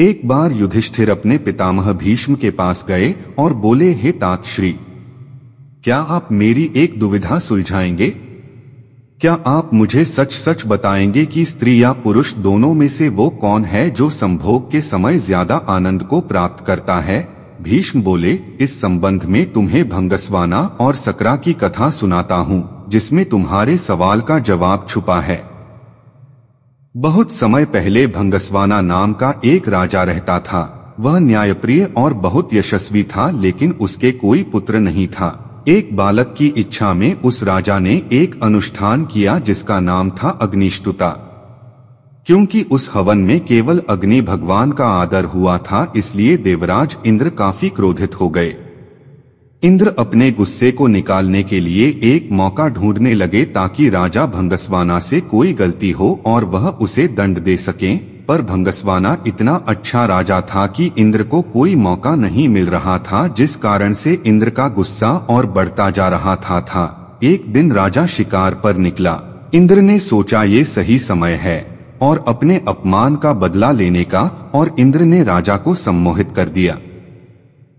एक बार युधिष्ठिर अपने पितामह भीष्म के पास गए और बोले हे तातश्री क्या आप मेरी एक दुविधा सुलझाएंगे क्या आप मुझे सच सच बताएंगे कि स्त्री या पुरुष दोनों में से वो कौन है जो संभोग के समय ज्यादा आनंद को प्राप्त करता है भीष्म बोले इस संबंध में तुम्हें भंगस्वाना और सकरा की कथा सुनाता हूँ जिसमें तुम्हारे सवाल का जवाब छुपा है बहुत समय पहले भंगसवाना नाम का एक राजा रहता था वह न्यायप्रिय और बहुत यशस्वी था लेकिन उसके कोई पुत्र नहीं था एक बालक की इच्छा में उस राजा ने एक अनुष्ठान किया जिसका नाम था अग्निष्टुता क्योंकि उस हवन में केवल अग्नि भगवान का आदर हुआ था इसलिए देवराज इंद्र काफी क्रोधित हो गए इंद्र अपने गुस्से को निकालने के लिए एक मौका ढूंढने लगे ताकि राजा भंगसवाना से कोई गलती हो और वह उसे दंड दे सके पर भंगसवाना इतना अच्छा राजा था कि इंद्र को कोई मौका नहीं मिल रहा था जिस कारण से इंद्र का गुस्सा और बढ़ता जा रहा था था एक दिन राजा शिकार पर निकला इंद्र ने सोचा ये सही समय है और अपने अपमान का बदला लेने का और इंद्र ने राजा को सम्मोहित कर दिया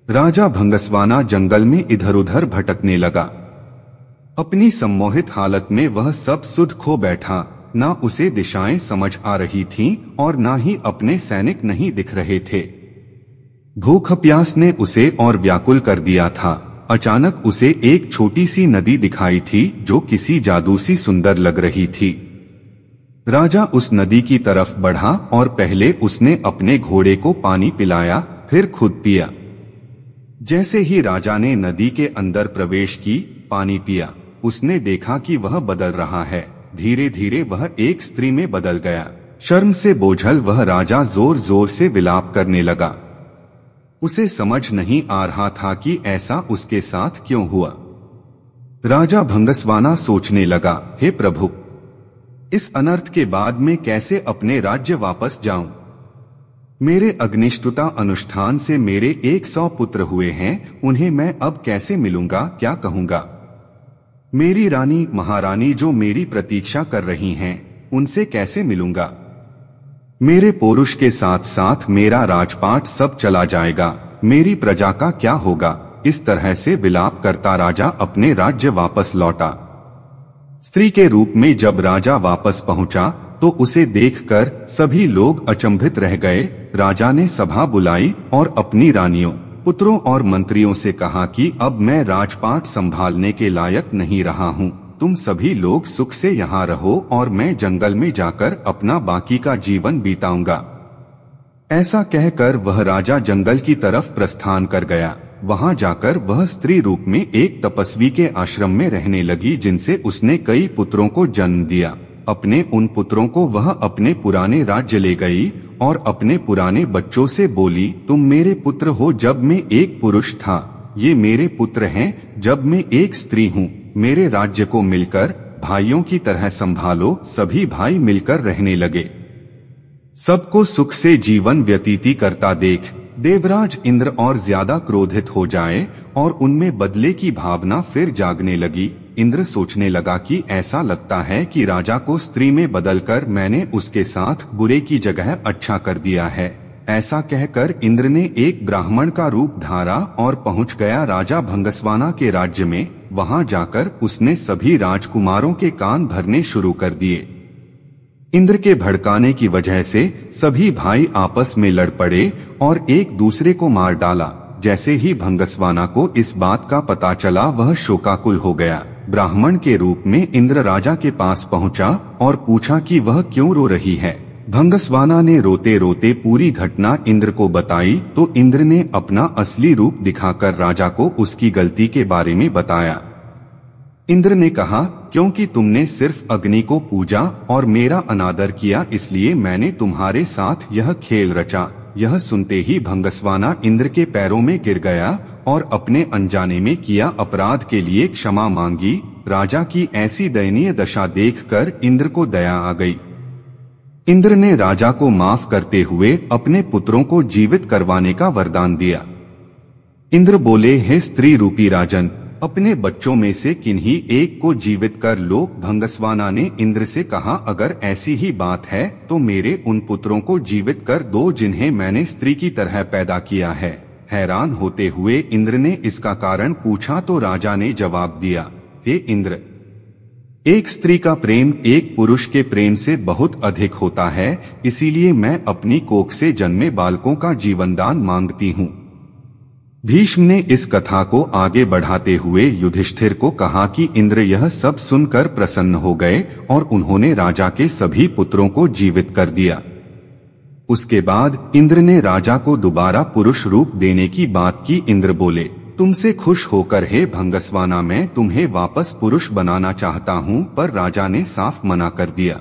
राजा भंगसवाना जंगल में इधर उधर भटकने लगा अपनी सम्मोहित हालत में वह सब सुध खो बैठा ना उसे दिशाएं समझ आ रही थीं और ना ही अपने सैनिक नहीं दिख रहे थे भूख प्यास ने उसे और व्याकुल कर दिया था अचानक उसे एक छोटी सी नदी दिखाई थी जो किसी जादू सी सुंदर लग रही थी राजा उस नदी की तरफ बढ़ा और पहले उसने अपने घोड़े को पानी पिलाया फिर खुद पिया जैसे ही राजा ने नदी के अंदर प्रवेश की पानी पिया उसने देखा कि वह बदल रहा है धीरे धीरे वह एक स्त्री में बदल गया शर्म से बोझल वह राजा जोर जोर से विलाप करने लगा उसे समझ नहीं आ रहा था कि ऐसा उसके साथ क्यों हुआ राजा भंगसवाना सोचने लगा हे प्रभु इस अनर्थ के बाद मैं कैसे अपने राज्य वापस जाऊं मेरे अग्निष्टुता अनुष्ठान से मेरे एक सौ पुत्र हुए हैं उन्हें मैं अब कैसे मिलूंगा क्या कहूंगा मेरी रानी महारानी जो मेरी प्रतीक्षा कर रही हैं उनसे कैसे मिलूंगा मेरे पुरुष के साथ साथ मेरा राजपाट सब चला जाएगा मेरी प्रजा का क्या होगा इस तरह से विलाप करता राजा अपने राज्य वापस लौटा स्त्री के रूप में जब राजा वापस पहुंचा तो उसे देखकर सभी लोग अचंभित रह गए राजा ने सभा बुलाई और अपनी रानियों पुत्रों और मंत्रियों से कहा कि अब मैं राजपाट संभालने के लायक नहीं रहा हूँ तुम सभी लोग सुख से यहाँ रहो और मैं जंगल में जाकर अपना बाकी का जीवन बीताऊंगा ऐसा कहकर वह राजा जंगल की तरफ प्रस्थान कर गया वहाँ जाकर वह स्त्री रूप में एक तपस्वी के आश्रम में रहने लगी जिनसे उसने कई पुत्रों को जन्म दिया अपने उन पुत्रों को वह अपने पुराने राज्य ले गई और अपने पुराने बच्चों से बोली तुम मेरे पुत्र हो जब मैं एक पुरुष था ये मेरे पुत्र हैं जब मैं एक स्त्री हूँ मेरे राज्य को मिलकर भाइयों की तरह संभालो सभी भाई मिलकर रहने लगे सबको सुख से जीवन व्यतीत करता देख देवराज इंद्र और ज्यादा क्रोधित हो जाए और उनमें बदले की भावना फिर जागने लगी इंद्र सोचने लगा कि ऐसा लगता है कि राजा को स्त्री में बदलकर मैंने उसके साथ बुरे की जगह अच्छा कर दिया है ऐसा कहकर इंद्र ने एक ब्राह्मण का रूप धारा और पहुंच गया राजा भंगसवाना के राज्य में वहां जाकर उसने सभी राजकुमारों के कान भरने शुरू कर दिए इंद्र के भड़काने की वजह से सभी भाई आपस में लड़ पड़े और एक दूसरे को मार डाला जैसे ही भंगस्वाना को इस बात का पता चला वह शोकाकुल हो गया ब्राह्मण के रूप में इंद्र राजा के पास पहुंचा और पूछा कि वह क्यों रो रही है भंगस्वाना ने रोते रोते पूरी घटना इंद्र को बताई तो इंद्र ने अपना असली रूप दिखाकर राजा को उसकी गलती के बारे में बताया इंद्र ने कहा क्योंकि तुमने सिर्फ अग्नि को पूजा और मेरा अनादर किया इसलिए मैंने तुम्हारे साथ यह खेल रचा यह सुनते ही भंगस्वाना इंद्र के पैरों में गिर गया और अपने अनजाने में किया अपराध के लिए क्षमा मांगी राजा की ऐसी दयनीय दशा देखकर इंद्र को दया आ गई इंद्र ने राजा को माफ करते हुए अपने पुत्रों को जीवित करवाने का वरदान दिया इंद्र बोले हे स्त्री रूपी राजन अपने बच्चों में से किन्हीं एक को जीवित कर लो भंगस्वाना ने इंद्र से कहा अगर ऐसी ही बात है तो मेरे उन पुत्रों को जीवित कर दो जिन्हें मैंने स्त्री की तरह पैदा किया है हैरान होते हुए इंद्र ने इसका कारण पूछा तो राजा ने जवाब दिया हे इंद्र एक स्त्री का प्रेम एक पुरुष के प्रेम से बहुत अधिक होता है इसीलिए मैं अपनी कोख से जन्मे बालकों का जीवनदान मांगती हूँ भीष्म ने इस कथा को आगे बढ़ाते हुए युधिष्ठिर को कहा कि इंद्र यह सब सुनकर प्रसन्न हो गए और उन्होंने राजा के सभी पुत्रों को जीवित कर दिया उसके बाद इंद्र ने राजा को दोबारा पुरुष रूप देने की बात की इंद्र बोले तुमसे खुश होकर हे भंगस्वाना मैं तुम्हें वापस पुरुष बनाना चाहता हूँ पर राजा ने साफ मना कर दिया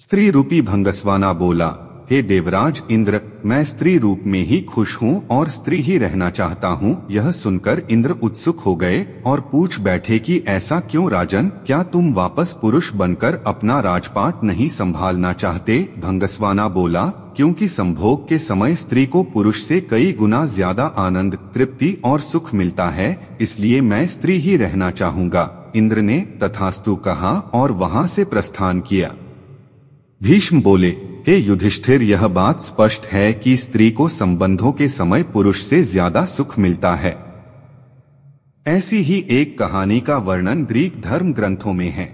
स्त्री रूपी भंगस्वाना बोला हे देवराज इंद्र मैं स्त्री रूप में ही खुश हूँ और स्त्री ही रहना चाहता हूँ यह सुनकर इंद्र उत्सुक हो गए और पूछ बैठे कि ऐसा क्यों राजन क्या तुम वापस पुरुष बनकर अपना राजपाट नहीं संभालना चाहते भंगसवाना बोला क्योंकि संभोग के समय स्त्री को पुरुष से कई गुना ज्यादा आनंद तृप्ति और सुख मिलता है इसलिए मैं स्त्री ही रहना चाहूँगा इंद्र ने तथास्तु कहा और वहाँ से प्रस्थान किया भीष्म बोले हे युधिष्ठिर यह बात स्पष्ट है कि स्त्री को संबंधों के समय पुरुष से ज्यादा सुख मिलता है ऐसी ही एक कहानी का वर्णन ग्रीक धर्म ग्रंथों में है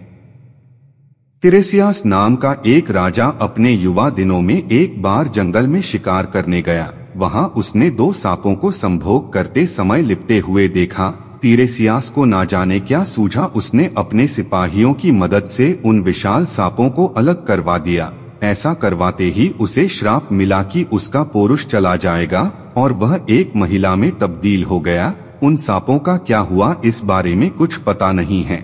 तिरेसियास नाम का एक राजा अपने युवा दिनों में एक बार जंगल में शिकार करने गया वहां उसने दो सांपों को संभोग करते समय लिपटे हुए देखा सियास को ना जाने क्या सूझा उसने अपने सिपाहियों की मदद से उन विशाल सांपों को अलग करवा दिया ऐसा करवाते ही उसे श्राप मिला कि उसका पुरुष चला जाएगा और वह एक महिला में तब्दील हो गया उन सांपों का क्या हुआ इस बारे में कुछ पता नहीं है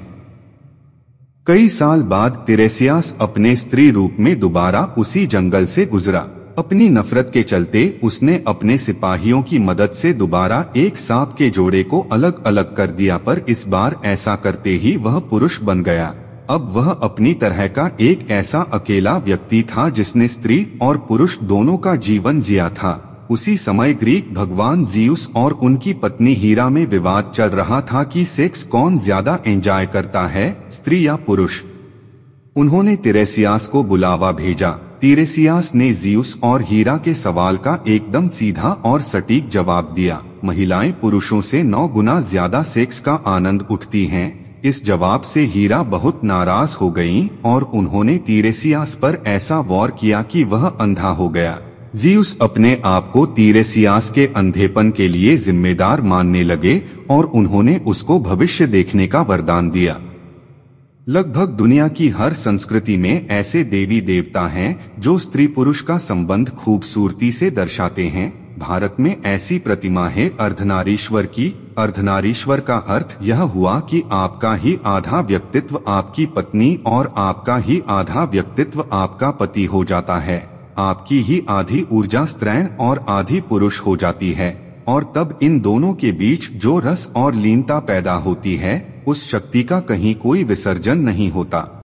कई साल बाद तिरेसियास अपने स्त्री रूप में दोबारा उसी जंगल से गुजरा अपनी नफरत के चलते उसने अपने सिपाहियों की मदद से दोबारा एक सांप के जोड़े को अलग अलग कर दिया पर इस बार ऐसा करते ही वह पुरुष बन गया अब वह अपनी तरह का एक ऐसा अकेला व्यक्ति था जिसने स्त्री और पुरुष दोनों का जीवन जिया था उसी समय ग्रीक भगवान जीउस और उनकी पत्नी हीरा में विवाद चल रहा था कि सेक्स कौन ज्यादा एंजॉय करता है स्त्री या पुरुष उन्होंने तिरेसियास को बुलावा भेजा तिरेसियास ने जीउस और हीरा के सवाल का एकदम सीधा और सटीक जवाब दिया महिलाएं पुरुषों से नौ गुना ज्यादा सेक्स का आनंद उठती हैं इस जवाब से हीरा बहुत नाराज हो गईं और उन्होंने तीरेसियास पर ऐसा वॉर किया कि वह अंधा हो गया जीउस अपने आप को तीरेसियास के अंधेपन के लिए जिम्मेदार मानने लगे और उन्होंने उसको भविष्य देखने का वरदान दिया लगभग दुनिया की हर संस्कृति में ऐसे देवी देवता हैं जो स्त्री पुरुष का संबंध खूबसूरती से दर्शाते हैं भारत में ऐसी प्रतिमा है अर्धनारीश्वर की अर्धनारीश्वर का अर्थ यह हुआ कि आपका ही आधा व्यक्तित्व आपकी पत्नी और आपका ही आधा व्यक्तित्व आपका पति हो जाता है आपकी ही आधी ऊर्जा स्त्रैण और आधी पुरुष हो जाती है और तब इन दोनों के बीच जो रस और लीनता पैदा होती है उस शक्ति का कहीं कोई विसर्जन नहीं होता